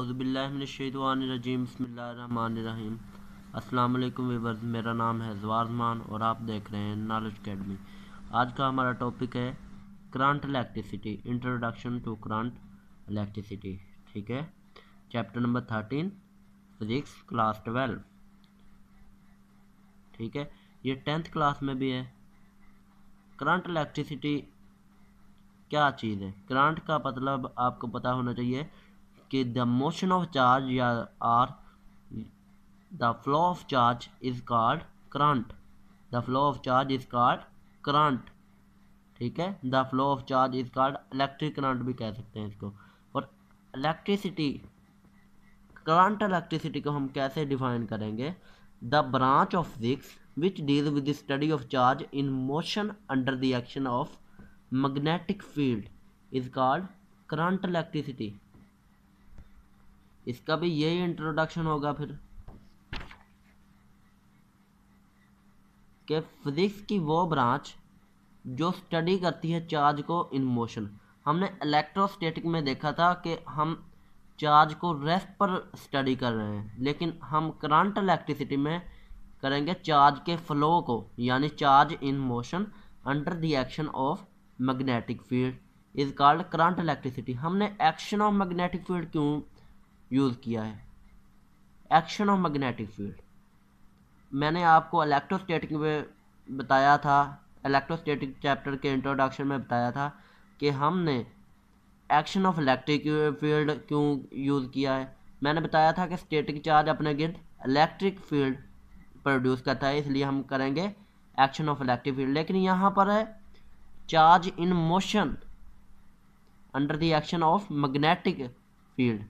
अज़बिल्लिनशैदवानरजीम बसमीम अस्सलाम वालेकुम वीवर्स मेरा नाम है जवारजमान और आप देख रहे हैं नॉलेज अकेडमी आज का हमारा टॉपिक है current electricity introduction to current electricity ठीक है chapter number thirteen physics class twelve ठीक है ये टेंथ क्लास में भी है करंट इलेक्ट्रिसिटी क्या चीज़ है करंट का मतलब आपको पता होना चाहिए कि द मोशन ऑफ चार्ज या or the flow of charge is called current the flow of charge is called current ठीक है the flow of charge is called electric current भी कह सकते हैं इसको और इलेक्ट्रिसिटी करंट इलेक्ट्रिसिटी को हम कैसे डिफाइन करेंगे the branch of physics which deal with the study of charge in motion under the action of magnetic field is called current electricity इसका भी यही इंट्रोडक्शन होगा फिर कि फिजिक्स की वो ब्रांच जो स्टडी करती है चार्ज को इन मोशन हमने इलेक्ट्रोस्टेटिक में देखा था कि हम चार्ज को रेस्ट पर स्टडी कर रहे हैं लेकिन हम करंट इलेक्ट्रिसिटी में करेंगे चार्ज के फ्लो को यानी charge in motion under the action of magnetic field is called current electricity हमने एक्शन ऑफ मैग्नेटिक फील्ड क्यों यूज़ किया है एक्शन ऑफ मैग्नेटिक फील्ड मैंने आपको इलेक्ट्रोस्टैटिक में बताया था इलेक्ट्रोस्टैटिक चैप्टर के इंट्रोडक्शन में बताया था कि हमने एक्शन ऑफ इलेक्ट्रिक फील्ड क्यों यूज़ किया है मैंने बताया था कि स्टैटिक चार्ज अपने गिर्द इलेक्ट्रिक फील्ड प्रोड्यूस करता है इसलिए हम करेंगे एक्शन ऑफ इलेक्ट्रिक फील्ड लेकिन यहाँ पर है charge in motion under the action of magnetic field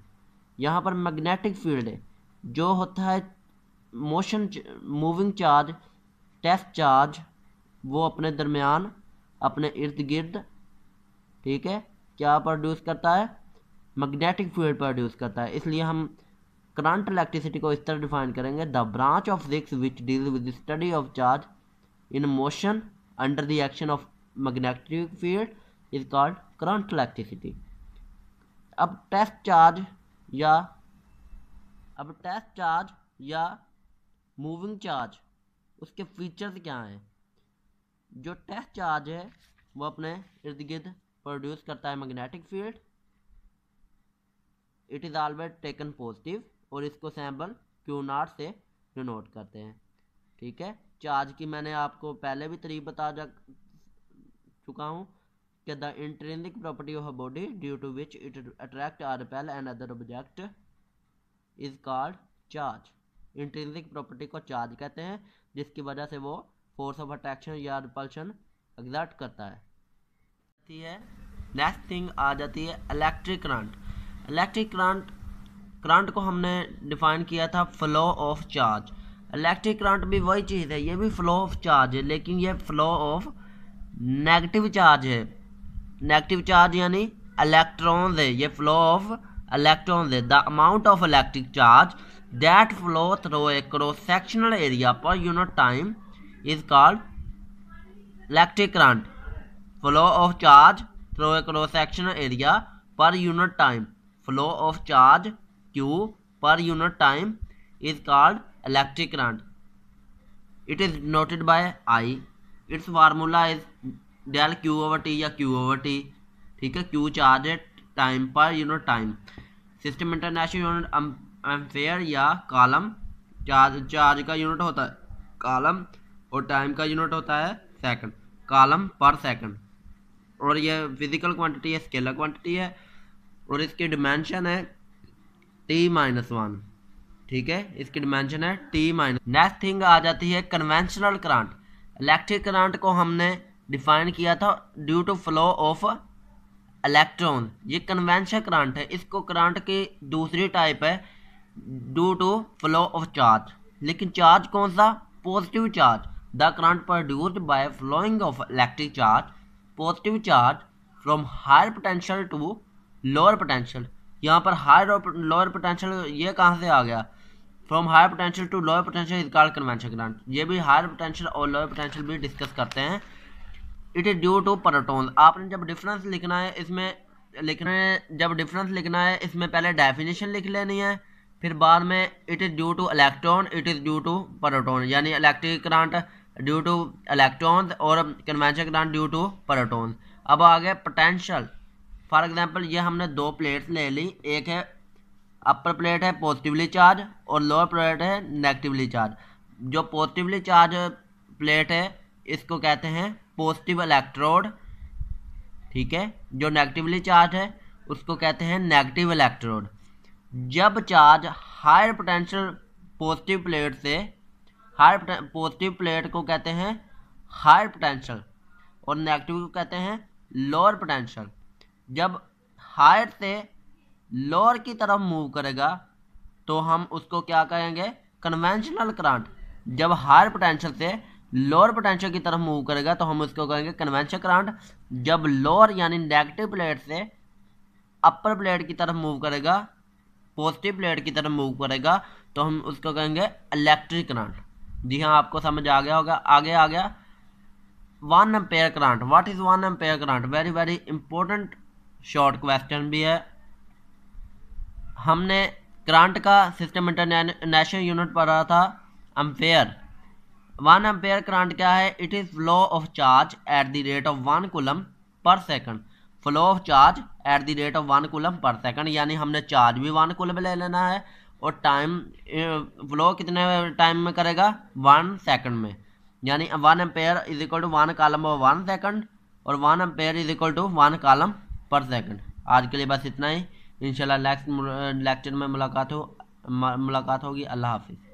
यहाँ पर मैग्नेटिक फील्ड जो होता है motion moving charge test charge वो अपने दरमियान अपने इर्द गिर्द ठीक है क्या प्रोड्यूस करता है मैग्नेटिक फील्ड प्रोड्यूस करता है इसलिए हम करंट इलेक्ट्रिसिटी को इस तरह डिफाइन करेंगे the branch of physics which deal with study of charge in motion under the action of magnetic field is called current electricity अब टेस्ट चार्ज या अब टेस्ट चार्ज या मूविंग चार्ज उसके features क्या हैं जो टेस्ट चार्ज है वो अपने इर्द गिर्द प्रोड्यूस करता है magnetic field it is always taken positive और इसको सैम्पल क्यू नाट से डिनोट करते हैं ठीक है चार्ज की मैंने आपको पहले भी तरीक बता जा चुका हूँ कि the property of a body due to which it attract or repel and other object is called charge intrinsic property को चार्ज कहते हैं जिसकी वजह से वो फोर्स ऑफ अट्रैक्शन या रिपल्शन एग्जर्ट करता है है नेक्स्ट थिंग आ जाती है electric current electric current current को हमने डिफाइन किया था flow of charge electric current भी वही चीज़ है ये भी फ्लो ऑफ चार्ज है लेकिन ये फ्लो ऑफ नेगेटिव चार्ज है नेगेटिव चार्ज यानी इलेक्ट्रॉन्स है ये फ्लो ऑफ इलेक्ट्रॉन्स है the amount of electric charge that flow through a cross sectional area per unit time is called electric current flow of charge through a cross sectional area per unit time flow of charge Q per unit time is called electric current it is noted by I its formula is del Q over T या Q over T ठीक है Q charge है time per unit time system international unit ampere या coulomb charge charge का unit होता है column और time का यूनिट होता है सेकंड कॉलम पर सेकंड और ये फिजिकल क्वांटिटी है स्केलर क्वांटिटी है और इसकी डिमेंशन है टी माइनस वन ठीक है इसकी डिमेंशन है टी माइनस नेक्स्ट थिंग आ जाती है कन्वेंशनल करंट इलेक्ट्रिक करंट को हमने डिफाइन किया था due to flow of electron ये कन्वेंशन करंट है इसको करंट की दूसरी टाइप है due to flow of charge लेकिन चार्ज कौन सा positive charge the current produced by flowing of electric charge positive charge from higher potential to lower potential यहाँ पर हायर और लोअर पोटेंशियल ये कहाँ से आ गया from higher potential to lower potential is called convention current ये भी हायर पोटेंशियल और लोअर पोटेंशियल भी डिस्कस करते हैं it is due to proton आपने जब डिफरेंस लिखना है इसमें लिखना है जब डिफरेंस लिखना है इसमें पहले डेफिनेशन लिख लेनी है फिर बाद में it is due to electron it is due to proton यानी electric current due to electron और convention current due to proton अब आ गया पोटेंशियल फॉर एग्जाम्पल ये हमने दो प्लेट्स ले ली एक है अपर प्लेट है पॉजिटिवली चार्ज और लोअर प्लेट है नेगेटिवली चार्ज जो पॉजिटिवली चार्ज प्लेट है इसको कहते हैं पॉजिटिव इलेक्ट्रोड ठीक है जो नेगेटिवली चार्ज है उसको कहते हैं नेगेटिव इलेक्ट्रोड जब charge higher potential positive plate से हायर पॉजिटिव प्लेट को कहते हैं हायर पोटेंशियल और नेगेटिव को कहते हैं लोअर पोटेंशियल जब हायर से लोअर की तरफ मूव करेगा तो हम उसको क्या कहेंगे कन्वेंशनल करंट जब हायर पोटेंशियल से लोअर पोटेंशियल की तरफ मूव करेगा तो हम उसको कहेंगे कन्वेंशन करंट जब लोअर यानी नेगेटिव प्लेट से अपर प्लेट की तरफ मूव करेगा पॉजिटिव प्लेट की तरफ मूव करेगा तो हम उसको कहेंगे इलेक्ट्रिक करंट जी हाँ आपको समझ आ गया होगा आगे आ गया one ampere current what is one ampere current very very important short question भी है हमने करंट का सिस्टम इंटरनेशनल यूनिट पढ़ा था एम्पेयर वन एम्पेयर करंट क्या है it is flow of charge at the rate of one coulomb per second flow of charge at the rate of one coulomb per second यानी हमने charge भी one coulomb ले लेना है और time flow कितने टाइम में करेगा वन सेकंड में यानी one ampere is equal to one coulomb of one second और one ampere is equal to one coulomb per second आज के लिए बस इतना ही इंशाल्लाह नेक्स्ट लेक्चर में मुलाकात हो मुलाकात होगी अल्लाह हाफिज़